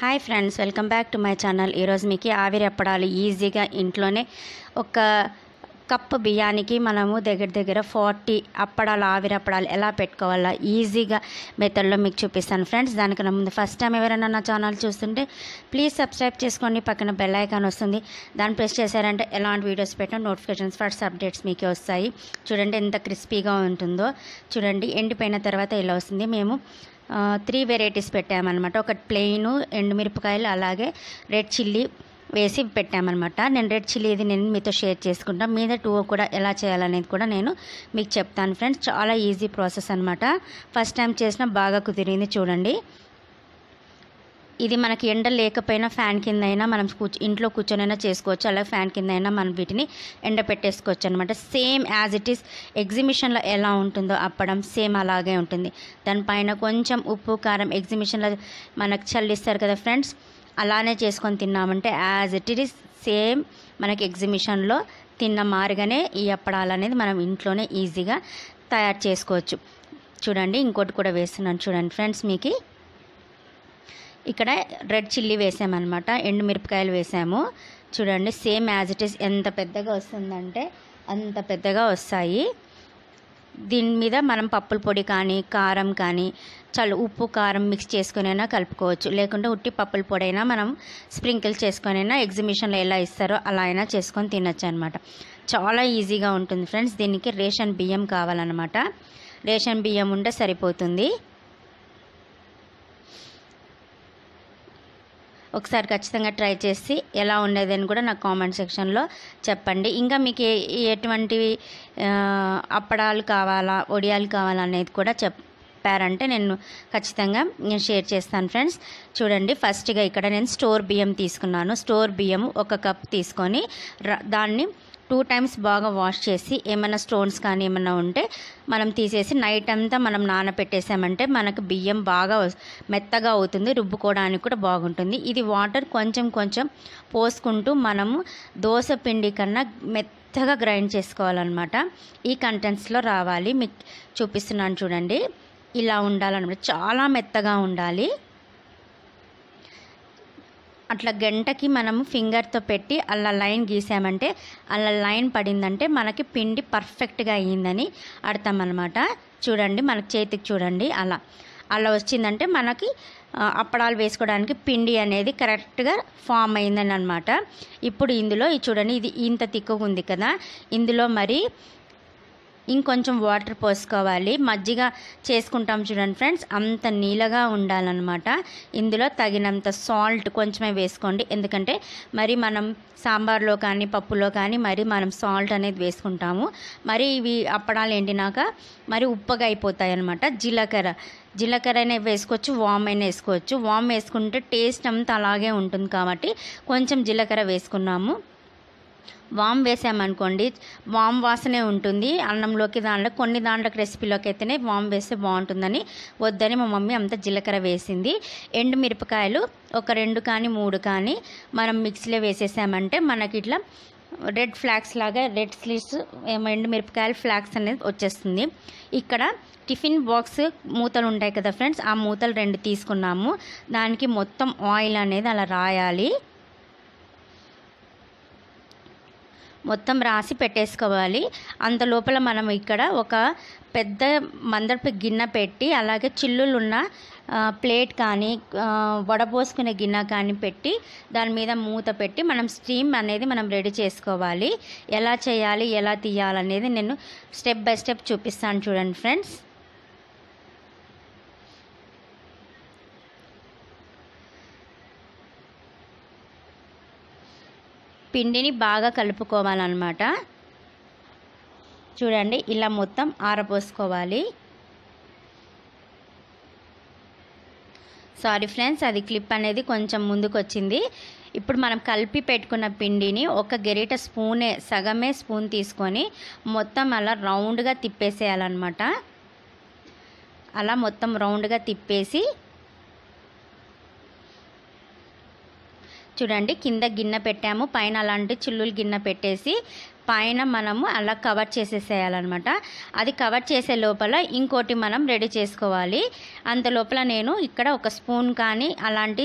hi friends welcome back to my channel ఈరోజు మీకు ఆవిరి అప్పడాలు ఈజీగా ఇంట్లోనే ఒక కప్పు బియ్యానికి మనము దగ్గర దగ్గర ఫార్టీ అప్పడాలు ఆవిరి అప్పడాలు ఎలా పెట్టుకోవాలా ఈజీగా మెథడ్లో మీకు చూపిస్తాను ఫ్రెండ్స్ దానికన్నా ముందు ఫస్ట్ టైం ఎవరైనా నా ఛానల్ చూస్తుంటే ప్లీజ్ సబ్స్క్రైబ్ చేసుకోండి పక్కన బెల్ ఐకాన్ వస్తుంది దాన్ని ప్రెస్ చేశారంటే ఎలాంటి వీడియోస్ పెట్టిన నోటిఫికేషన్స్ ఫస్ట్ అప్డేట్స్ మీకే వస్తాయి చూడండి ఎంత క్రిస్పీగా ఉంటుందో చూడండి ఎండిపోయిన తర్వాత ఇలా వస్తుంది మేము త్రీ వెరైటీస్ పెట్టామన్నమాట ఒకటి ప్లెయిన్ ఎండుమిరపకాయలు అలాగే రెడ్ చిల్లీ వేసి పెట్టామన్నమాట నేను రెడ్ చిల్లీ ఇది నేను మీతో షేర్ చేసుకుంటాను మీద టూ కూడా ఎలా చేయాలనేది కూడా నేను మీకు చెప్తాను ఫ్రెండ్స్ చాలా ఈజీ ప్రాసెస్ అనమాట ఫస్ట్ టైం చేసిన బాగా కుదిరింది చూడండి ఇది మనకి ఎండ లేకపోయినా ఫ్యాన్ కింద అయినా మనం కూర్చో ఇంట్లో కూర్చొనైనా చేసుకోవచ్చు అలాగే ఫ్యాన్ కింద అయినా మనం వీటిని ఎండ పెట్టేసుకోవచ్చు అనమాట సేమ్ యాజ్ ఇట్ ఈస్ ఎగ్జిబిషన్లో ఎలా ఉంటుందో అప్పడం సేమ్ అలాగే ఉంటుంది దానిపైన కొంచెం ఉప్పు కారం ఎగ్జిబిషన్లో మనకు చల్లిస్తారు కదా ఫ్రెండ్స్ అలానే చేసుకొని తిన్నామంటే యాజ్ ఇట్ ఈస్ సేమ్ మనకి ఎగ్జిబిషన్లో తిన్న మారుగానే ఈ అప్పడాలు అనేది మనం ఇంట్లోనే ఈజీగా తయారు చేసుకోవచ్చు చూడండి ఇంకోటి కూడా వేస్తున్నాను చూడండి ఫ్రెండ్స్ మీకు ఇక్కడ రెడ్ చిల్లీ వేసామన్నమాట మిరపకాయలు వేసాము చూడండి సేమ్ యాజ్ ఇట్ ఈస్ ఎంత పెద్దగా వస్తుందంటే అంత పెద్దగా వస్తాయి దీని మీద మనం పప్పుల పొడి కానీ కారం కానీ చాలా ఉప్పు కారం మిక్స్ చేసుకునైనా కలుపుకోవచ్చు లేకుంటే ఉట్టి పప్పుల పొడి అయినా మనం స్ప్రింకిల్ అయినా ఎగ్జిబిషన్లో ఎలా ఇస్తారో అలా అయినా చేసుకొని తినచ్చు అనమాట చాలా ఈజీగా ఉంటుంది ఫ్రెండ్స్ దీనికి రేషన్ బియ్యం కావాలన్నమాట రేషన్ బియ్యం ఉంటే సరిపోతుంది ఒకసారి ఖచ్చితంగా ట్రై చేసి ఎలా ఉండేదని కూడా నాకు కామెంట్ సెక్షన్లో చెప్పండి ఇంకా మీకు ఎటువంటి ఎటువంటివి అప్పడాలు కావాలా ఒడియాలు కావాలా అనేది కూడా చెప్ చెప్పారంటే నేను ఖచ్చితంగా నేను షేర్ చేస్తాను ఫ్రెండ్స్ చూడండి ఫస్ట్గా ఇక్కడ నేను స్టోర్ బియ్యం తీసుకున్నాను స్టోర్ బియ్యం ఒక కప్ తీసుకొని దాన్ని టూ టైమ్స్ బాగా వాష్ చేసి ఏమైనా స్టోన్స్ కానీ ఏమైనా ఉంటే మనం తీసేసి నైట్ అంతా మనం నానబెట్టేసామంటే మనకు బియ్యం బాగా మెత్తగా అవుతుంది రుబ్బుకోవడానికి కూడా బాగుంటుంది ఇది వాటర్ కొంచెం కొంచెం పోసుకుంటూ మనము దోశ పిండి కన్నా మెత్తగా గ్రైండ్ చేసుకోవాలన్నమాట ఈ కంటెంట్స్లో రావాలి మీకు చూపిస్తున్నాను చూడండి ఇలా ఉండాలన్నమాట చాలా మెత్తగా ఉండాలి అట్లా గంటకి మనము ఫింగర్తో పెట్టి అలా లైన్ గీసామంటే అలా లైన్ పడిందంటే మనకి పిండి పర్ఫెక్ట్గా అయ్యిందని అర్థం అనమాట చూడండి మన చేతికి చూడండి అలా అలా వచ్చిందంటే మనకి అప్పడాలు వేసుకోవడానికి పిండి అనేది కరెక్ట్గా ఫామ్ అయిందని అనమాట ఇప్పుడు ఇందులో ఈ చూడండి ఇది ఇంత తిక్కుగా ఉంది కదా ఇందులో మరి ఇంకొంచెం వాటర్ పోసుకోవాలి మజ్జిగ చేసుకుంటాం చూడండి ఫ్రెండ్స్ అంత నీళ్ళగా ఉండాలన్నమాట ఇందులో తగినంత సాల్ట్ కొంచెమే వేసుకోండి ఎందుకంటే మరి మనం సాంబార్లో కానీ పప్పులో కానీ మరి మనం సాల్ట్ అనేది వేసుకుంటాము మరి ఇవి అప్పడాలు ఎండినాక మరి ఉప్పగా అయిపోతాయి అన్నమాట జీలకర్ర జీలకర్ర అయినా వేసుకోవచ్చు వామ్ అయినా వేసుకోవచ్చు వామ్ వేసుకుంటే టేస్ట్ అంతా అలాగే ఉంటుంది కాబట్టి కొంచెం జీలకర్ర వేసుకున్నాము వామ్ వేసామనుకోండి వామ్ వాసనే ఉంటుంది అన్నంలోకి దాంట్లో కొన్ని దాంట్లోకి రెసిపీలోకి అయితేనే వామ్ వేస్తే బాగుంటుందని వద్దని మా మమ్మీ అంత జీలకర్ర వేసింది ఎండు మిరపకాయలు ఒక రెండు కానీ మూడు కానీ మనం మిక్సీలో వేసేసామంటే మనకి ఇట్లా రెడ్ ఫ్లాక్స్ లాగా రెడ్ స్లీవ్స్ ఎండు మిరపకాయల ఫ్లాక్స్ అనేది వచ్చేస్తుంది ఇక్కడ టిఫిన్ బాక్స్ మూతలు ఉంటాయి కదా ఫ్రెండ్స్ ఆ మూతలు రెండు తీసుకున్నాము దానికి మొత్తం ఆయిల్ అనేది అలా రాయాలి మొత్తం రాసి పెట్టేసుకోవాలి అంత లోపల మనం ఇక్కడ ఒక పెద్ద మందరపు గిన్నె పెట్టి అలాగే చిల్లులున్న ప్లేట్ కానీ వడపోసుకునే గిన్నె కానీ పెట్టి దాని మీద మూత పెట్టి మనం స్టీమ్ అనేది మనం రెడీ చేసుకోవాలి ఎలా చేయాలి ఎలా తీయాలనేది నేను స్టెప్ బై స్టెప్ చూపిస్తాను చూడండి ఫ్రెండ్స్ పిండిని బాగా కలుపుకోవాలన్నమాట చూడండి ఇలా మొత్తం ఆరపోసుకోవాలి సారీ ఫ్రెండ్స్ అది క్లిప్ అనేది కొంచెం ముందుకు వచ్చింది ఇప్పుడు మనం కలిపి పెట్టుకున్న పిండిని ఒక గెరిట స్పూనే సగమే స్పూన్ తీసుకొని మొత్తం అలా రౌండ్గా తిప్పేసేయాలన్నమాట అలా మొత్తం రౌండ్గా తిప్పేసి చూడండి కింద గిన్నె పెట్టాము పైన అలాంటి చిల్లులు గిన్నె పెట్టేసి పైన మనము అలా కవర్ చేసేసేయాలన్నమాట అది కవర్ చేసే లోపల ఇంకోటి మనం రెడీ చేసుకోవాలి అంత లోపల నేను ఇక్కడ ఒక స్పూన్ కానీ అలాంటి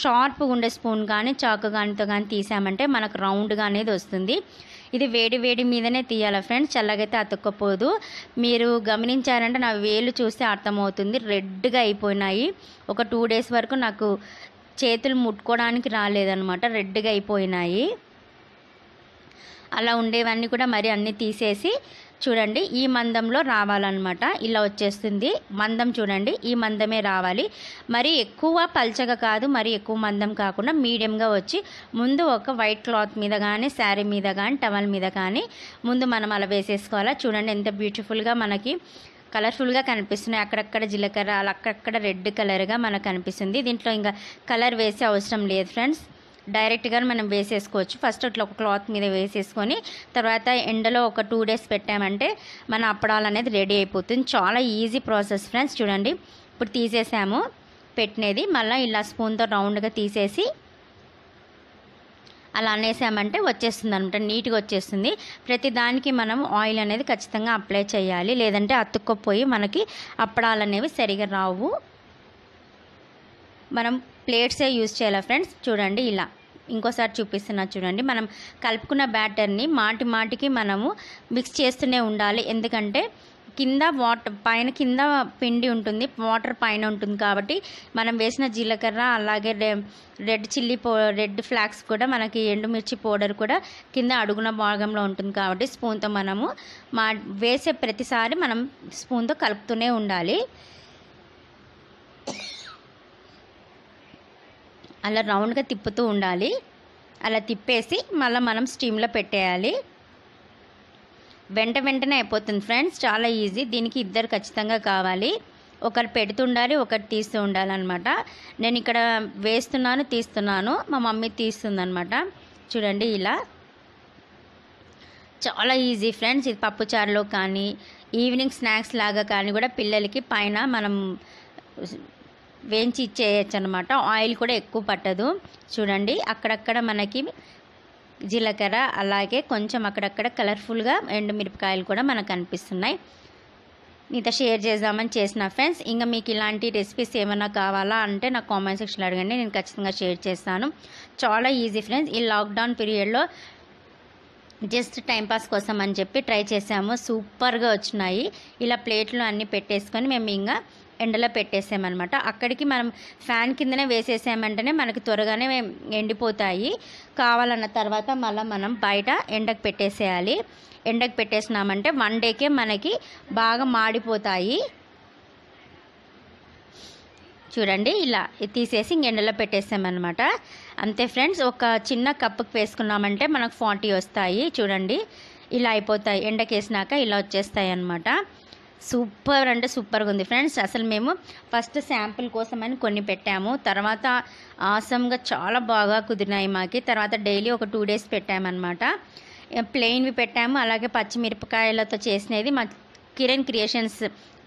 షార్ప్గా ఉండే స్పూన్ కానీ చాకు కానీతో కానీ తీసామంటే మనకు రౌండ్గా అనేది వస్తుంది ఇది వేడి వేడి మీదనే తీయాలి ఫ్రెండ్స్ చల్లగైతే అతుక్కపోదు మీరు గమనించారంటే నా వేలు చూస్తే అర్థమవుతుంది రెడ్గా అయిపోయినాయి ఒక టూ డేస్ వరకు నాకు చేతులు ముట్టుకోవడానికి రాలేదనమాట రెడ్గా అయిపోయినాయి అలా ఉండేవన్నీ కూడా మరి అన్నీ తీసేసి చూడండి ఈ మందంలో రావాలన్నమాట ఇలా వచ్చేస్తుంది మందం చూడండి ఈ మందమే రావాలి మరి ఎక్కువ పల్చగ కాదు మరి ఎక్కువ మందం కాకుండా మీడియంగా వచ్చి ముందు ఒక వైట్ క్లాత్ మీద కానీ శారీ మీద కానీ టవల్ మీద కానీ ముందు మనం అలా వేసేసుకోవాలా చూడండి ఎంత బ్యూటిఫుల్గా మనకి కలర్ఫుల్గా కనిపిస్తున్నాయి అక్కడక్కడ జీలకర్ర అలా అక్కడక్కడ రెడ్ కలర్గా మనకు కనిపిస్తుంది దీంట్లో ఇంకా కలర్ వేసే అవసరం లేదు ఫ్రెండ్స్ డైరెక్ట్గా మనం వేసేసుకోవచ్చు ఫస్ట్ అట్లా ఒక క్లాత్ మీద వేసేసుకొని తర్వాత ఎండలో ఒక టూ డేస్ పెట్టామంటే మన అప్పడాలు అనేది రెడీ అయిపోతుంది చాలా ఈజీ ప్రాసెస్ ఫ్రెండ్స్ చూడండి ఇప్పుడు తీసేసాము పెట్టినది మళ్ళీ ఇలా స్పూన్తో రౌండ్గా తీసేసి అలా అనేసామంటే వచ్చేస్తుంది అనమాట నీట్గా వచ్చేస్తుంది ప్రతి దానికి మనం ఆయిల్ అనేది ఖచ్చితంగా అప్లై చేయాలి లేదంటే అతుక్కపోయి మనకి అప్పడాలు అనేవి సరిగా రావు మనం ప్లేట్సే యూజ్ చేయాలి ఫ్రెండ్స్ చూడండి ఇలా ఇంకోసారి చూపిస్తున్నా చూడండి మనం కలుపుకున్న బ్యాటర్ని మాటి మాటికి మనము మిక్స్ చేస్తూనే ఉండాలి ఎందుకంటే కింద వాటర్ పైన కింద పిండి ఉంటుంది వాటర్ పైన ఉంటుంది కాబట్టి మనం వేసిన జీలకర్ర అలాగే రెడ్ చిల్లీ పౌ రెడ్ ఫ్లాక్స్ కూడా మనకి ఎండుమిర్చి పౌడర్ కూడా కింద అడుగున భాగంలో ఉంటుంది కాబట్టి స్పూన్తో మనము మా వేసే ప్రతిసారి మనం స్పూన్తో కలుపుతూనే ఉండాలి అలా రౌండ్గా తిప్పుతూ ఉండాలి అలా తిప్పేసి మళ్ళీ మనం స్టీమ్లో పెట్టేయాలి వెంట వెంటనే అయిపోతుంది ఫ్రెండ్స్ చాలా ఈజీ దీనికి ఇద్దరు ఖచ్చితంగా కావాలి ఒకరు పెడుతుండాలి ఒకరు తీస్తూ ఉండాలన్నమాట నేను ఇక్కడ వేస్తున్నాను తీస్తున్నాను మా మమ్మీ తీస్తుందనమాట చూడండి ఇలా చాలా ఈజీ ఫ్రెండ్స్ ఇది పప్పుచారులో కానీ ఈవినింగ్ స్నాక్స్ లాగా కానీ కూడా పిల్లలకి పైన మనం వేయించి ఇచ్చేయచ్చు అనమాట ఆయిల్ కూడా ఎక్కువ పట్టదు చూడండి అక్కడక్కడ మనకి జీలకర్ర అలాగే కొంచెం అక్కడక్కడ కలర్ఫుల్గా మిరపకాయలు కూడా మనకు అనిపిస్తున్నాయి మీతో షేర్ చేద్దామని చేసిన ఫ్రెండ్స్ ఇంకా మీకు ఇలాంటి రెసిపీస్ ఏమైనా కావాలా అంటే నాకు కామెంట్ సెక్షన్లో అడగండి నేను ఖచ్చితంగా షేర్ చేస్తాను చాలా ఈజీ ఫ్రెండ్స్ ఈ లాక్డౌన్ పీరియడ్లో జస్ట్ టైంపాస్ కోసం అని చెప్పి ట్రై చేసాము సూపర్గా వచ్చినాయి ఇలా ప్లేట్లు అన్నీ పెట్టేసుకొని మేము ఇంకా ఎండలో పెట్టేసామన్నమాట అక్కడికి మనం ఫ్యాన్ కిందనే వేసేసామంటేనే మనకి త్వరగానే ఎండిపోతాయి కావాలన్న తర్వాత మళ్ళీ మనం బయట ఎండకు పెట్టేసేయాలి ఎండకు పెట్టేసినామంటే వన్ డేకే మనకి బాగా మాడిపోతాయి చూడండి ఇలా తీసేసి ఎండలో పెట్టేసామన్నమాట అంతే ఫ్రెండ్స్ ఒక చిన్న కప్పుకి వేసుకున్నామంటే మనకు ఫార్టీ వస్తాయి చూడండి ఇలా అయిపోతాయి ఎండకేసినాక ఇలా వచ్చేస్తాయి అన్నమాట సూపర్ అంటే సూపర్గా ఉంది ఫ్రెండ్స్ అసలు మేము ఫస్ట్ శాంపుల్ కోసం అని కొన్ని పెట్టాము తర్వాత ఆసమ్గా చాలా బాగా కుదిరినాయి మాకి తర్వాత డైలీ ఒక టూ డేస్ పెట్టామన్నమాట ప్లెయిన్వి పెట్టాము అలాగే పచ్చిమిరపకాయలతో చేసినది మా కిరణ్ క్రియేషన్స్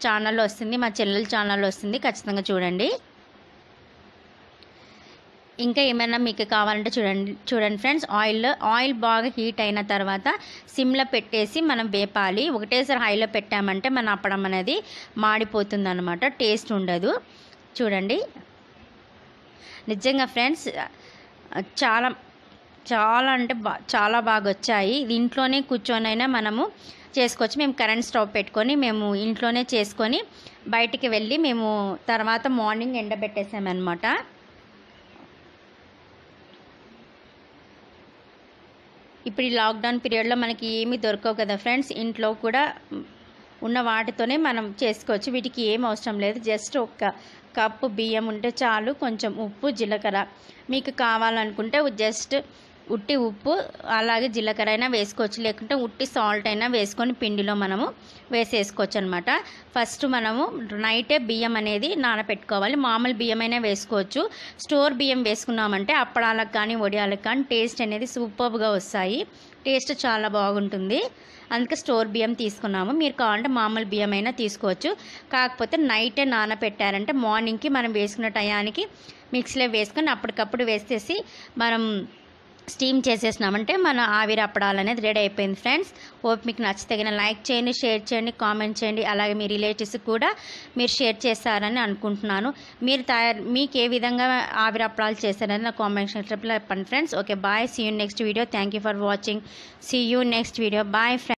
ఛానల్లో వస్తుంది మా చెల్లెల ఛానల్లో వస్తుంది ఖచ్చితంగా చూడండి ఇంకా ఏమైనా మీకు కావాలంటే చూడండి చూడండి ఫ్రెండ్స్ ఆయిల్ ఆయిల్ బాగా హీట్ అయిన తర్వాత సిమ్లో పెట్టేసి మనం వేపాలి ఒకటేసారి హైలో పెట్టామంటే మన అప్పడం అనేది మాడిపోతుంది అనమాట టేస్ట్ ఉండదు చూడండి నిజంగా ఫ్రెండ్స్ చాలా చాలా అంటే బా చాలా బాగా వచ్చాయి ఇంట్లోనే కూర్చొనైనా మనము చేసుకోవచ్చు మేము కరెంట్ స్టవ్ పెట్టుకొని మేము ఇంట్లోనే చేసుకొని బయటికి వెళ్ళి మేము తర్వాత మార్నింగ్ ఎండబెట్టేసామన్నమాట ఇప్పుడు ఈ లాక్డౌన్ పీరియడ్లో మనకి ఏమీ దొరకవు కదా ఫ్రెండ్స్ ఇంట్లో కూడా ఉన్న వాటితోనే మనం చేసుకోవచ్చు వీటికి ఏం అవసరం లేదు జస్ట్ ఒక కప్పు బియ్యం ఉంటే చాలు కొంచెం ఉప్పు జీలకర్ర మీకు కావాలనుకుంటే జస్ట్ ఉట్టి ఉప్పు అలాగే జీలకర్ర అయినా వేసుకోవచ్చు లేకుంటే ఉట్టి సాల్ట్ అయినా వేసుకొని పిండిలో మనము వేసేసుకోవచ్చు అనమాట ఫస్ట్ మనము నైటే బియ్యం అనేది నానపెట్టుకోవాలి మామూలు బియ్యం అయినా వేసుకోవచ్చు స్టోర్ బియ్యం వేసుకున్నామంటే అప్పడాలకు కానీ వడియాలకు కానీ టేస్ట్ అనేది సూపర్గా వస్తాయి టేస్ట్ చాలా బాగుంటుంది అందుకే స్టోర్ బియ్యం తీసుకున్నాము మీరు కావాలంటే మామూలు బియ్యం అయినా తీసుకోవచ్చు కాకపోతే నైటే నానపెట్టారంటే మార్నింగ్కి మనం వేసుకున్న టయానికి మిక్సీలో వేసుకొని అప్పటికప్పుడు వేసేసి మనం స్టీమ్ చేసేసినామంటే మన ఆవిరి అప్పడాలు అనేది రెడీ అయిపోయింది ఫ్రెండ్స్ ఓప్ మీకు నచ్చితగిన లైక్ చేయండి షేర్ చేయండి కామెంట్ చేయండి అలాగే మీ రిలేటివ్స్ కూడా మీరు షేర్ చేస్తారని అనుకుంటున్నాను మీరు తయారు మీకు ఏ విధంగా ఆవిరి అప్పడాలు చేశారని నా కామెంట్ చెప్పండి friends okay bye see you next video thank for watching see you next video bye friends